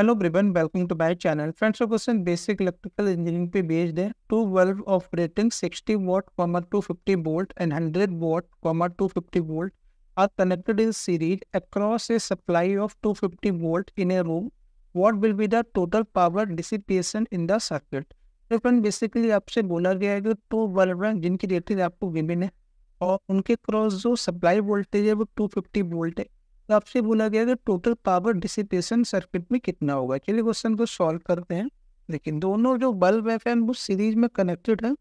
hello ब्रिबन welcome to my channel friends question basic electrical engineering पे based है two valve operating rating 60 watt comma 250 volt and 100 watt comma 250 volt are connected in series across a supply of 250 volt in a room what will be the total power dissipation in the circuit तो friend basically आपसे बोला गया है कि to valve हैं जिनकी rating आपको विभिन्न है और उनके क्रॉस जो सप्लाई वोल्टेज है वो टू वोल्ट है तो आपसे बोला गया कि टोटल पावर डिसिपेशन सर्किट में कितना होगा चलिए क्वेश्चन को सॉल्व करते हैं लेकिन दोनों जो बल्ब है फैन वो सीरीज में कनेक्टेड है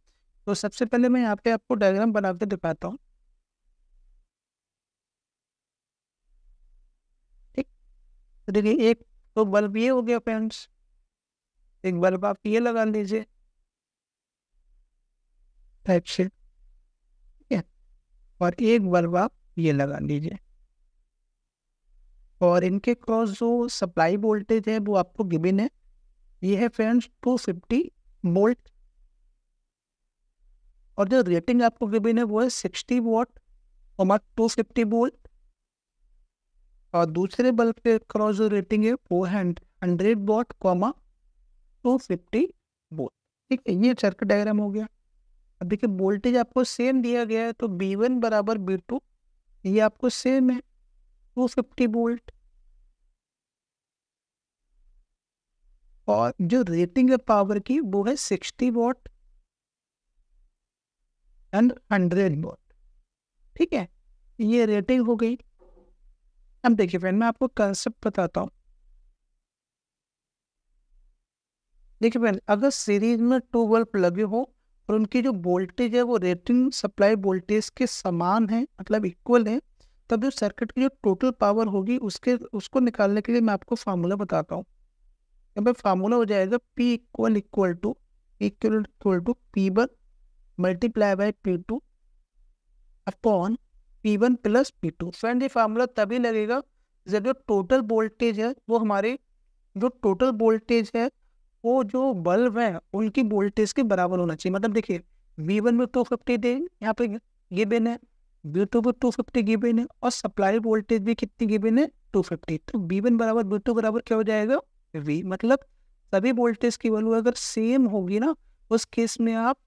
तो सबसे पहले मैं यहाँ पे आपको डायग्राम बना के दिखाता हूँ ठीक तो देखिए एक तो बल्ब ये हो गया फ्रेंड्स एक बल्ब आप ये लगा लीजिए टाइप से ठीक है और एक बल्ब आप ये लगा लीजिए और इनके क्रॉस जो सप्लाई वोल्टेज है वो आपको गिबिन है ये है फ्रेंड्स टू फिफ्टी वोल्ट और जो रेटिंग आपको गिबिन है वो है सिक्सटी वोट और मार्क टू फिफ्टी वोल्ट और दूसरे बल्ब के क्रॉस जो रेटिंग है वो है hundred watt comma two fifty volt ठीक है ये सर्किट डायग्राम हो गया अब देखिए वोल्टेज आपको सेम दिया गया है तो बी वन बराबर बी टू ये आपको सेम है टू फिफ्टी वोल्ट और जो रेटिंग है पावर की वो है sixty watt and hundred watt ठीक है ये रेटिंग हो गई अब देखिए फ्रेंड मैं आपको कंसेप्ट बताता हूँ देखिए फ्रेंड अगर सीरीज में टू बल्ब लगे हो और उनकी जो वोल्टेज है वो रेटिंग सप्लाई वोल्टेज के समान है मतलब इक्वल है तब जो सर्किट की जो टोटल पावर होगी उसके उसको निकालने के लिए मैं आपको फार्मूला बताता हूँ यहाँ पर फार्मूला हो जाएगा P equal equal to equal equal to P one multiply by P two upon P one plus P two friend ये फार्मूला तभी लगेगा जब जो टोटल वोल्टेज है वो हमारे जो टोटल वोल्टेज है वो जो बल्ब है उनकी वोल्टेज के बराबर होना चाहिए मतलब देखिए वी वन में टू फिफ्टी देंगे यहाँ पे ये बेन है बी टू पर टू फिफ्टी गिबिन है और सप्लाई वोल्टेज भी कितनी गिबिन है टू फिफ्टी तो बी वन बराबर बी टू बराबर क्या हो जाएगा वी मतलब सभी वोल्टेज की वैल्यू अगर सेम होगी ना उस केस में आप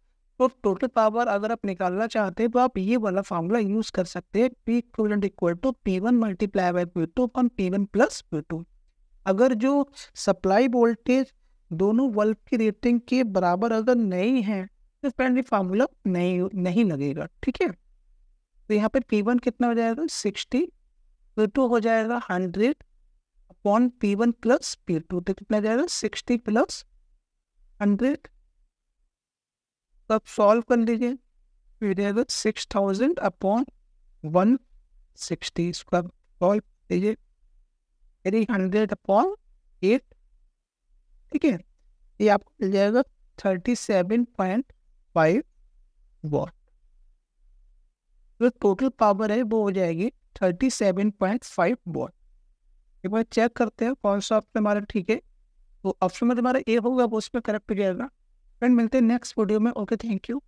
तो टोटल पावर अगर आप निकालना चाहते हैं तो आप ये वाला फार्मूला यूज कर सकते हैं P equivalent equal to P one multiply by B two upon P one plus B two अगर जो सप्लाई वोल्टेज दोनों बल्ब की रेटिंग के बराबर अगर नहीं है तो फ्रेंडली फार्मूला नहीं नहीं लगेगा ठीक है तो यहाँ पे पी वन कितना हो जाएगा सिक्सटी पी टू हो जाएगा hundred upon P one plus P two तो कितना जाएगा सिक्सटी प्लस हंड्रेड तो आप सॉल्व कर लीजिए फिर जाएगा six thousand upon one sixty इसको आप सॉल्व लीजिए थ्री हंड्रेड अपॉन एट ठीक है ये आपको मिल जाएगा thirty seven point five watt जो तो टोटल पावर है वो हो जाएगी thirty seven point five watt एक बार चेक करते हैं कौन सा ऑप्शन हमारा ठीक है तो ऑप्शन में तुम्हारा ए होगा वो उसमें करेक्ट हो जाएगा फ्रेंड मिलते हैं नेक्स्ट वीडियो में ओके थैंक यू